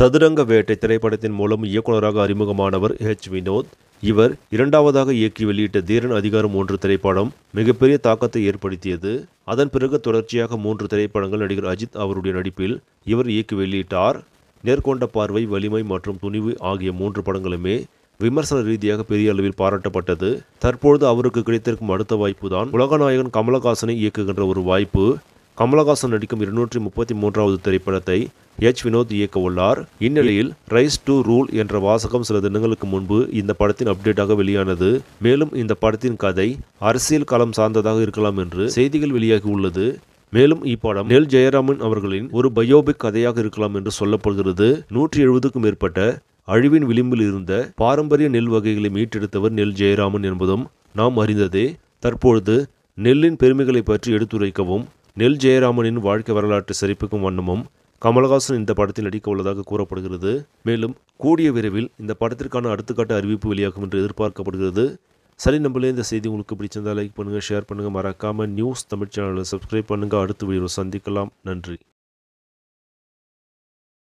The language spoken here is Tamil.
சதுரங்க வேட்டை திரைப்படத்தின் மூலம் இயக்குநராக அறிமுகமானவர் ஹெச் வினோத் இவர் இரண்டாவதாக இயக்கி வெளியிட்ட தீரன் அதிகாரம் ஒன்று திரைப்படம் மிகப்பெரிய தாக்கத்தை ஏற்படுத்தியது அதன் பிறகு தொடர்ச்சியாக மூன்று திரைப்படங்கள் நடிகர் அஜித் அவருடைய நடிப்பில் இவர் இயக்கி வெளியிட்டார் நேர்கொண்ட பார்வை வலிமை மற்றும் துணிவு ஆகிய மூன்று படங்களுமே விமர்சன ரீதியாக பெரிய அளவில் பாராட்டப்பட்டது தற்பொழுது அவருக்கு கிடைத்திருக்கும் அடுத்த வாய்ப்பு தான் உலகநாயகன் கமலஹாசனை இயக்குகின்ற ஒரு வாய்ப்பு கமலஹாசன் நடிக்கும் இருநூற்றி முப்பத்தி மூன்றாவது திரைப்படத்தை எச் வினோத் இயக்க உள்ளார் இந்நிலையில் ரைஸ் டு ரூல் என்ற வாசகம் சில தினங்களுக்கு முன்பு இந்த படத்தின் அப்டேட்டாக வெளியானது மேலும் இந்த படத்தின் கதை அரசியல் காலம் சார்ந்ததாக இருக்கலாம் என்று செய்திகள் வெளியாகி உள்ளது மேலும் இப்படம் நெல் ஜெயராமன் அவர்களின் ஒரு பயோபிக் கதையாக இருக்கலாம் என்று சொல்லப்படுகிறது நூற்றி எழுபதுக்கும் மேற்பட்ட அழிவின் விளிம்பில் இருந்த பாரம்பரிய நெல் வகைகளை மீட்டெடுத்தவர் நெல் ஜெயராமன் என்பதும் நாம் அறிந்ததே தற்பொழுது நெல்லின் பெருமைகளை பற்றி எடுத்துரைக்கவும் நெல் ஜெயராமனின் வாழ்க்கை வரலாற்று சிரிப்புக்கும் வண்ணமும் கமல்ஹாசன் இந்த படத்தில் நடிக்க உள்ளதாக கூறப்படுகிறது மேலும் கூடிய விரைவில் இந்த படத்திற்கான அடுத்தக்கட்ட அறிவிப்பு வெளியாகும் என்று எதிர்பார்க்கப்படுகிறது சரி நம்மளே இந்த செய்தி உங்களுக்கு பிடிச்சிருந்தால் லைக் பண்ணுங்கள் ஷேர் பண்ணுங்கள் மறக்காமல் நியூஸ் தமிழ் சேனலில் சப்ஸ்கிரைப் பண்ணுங்கள் அடுத்த வீடியோ சந்திக்கலாம் நன்றி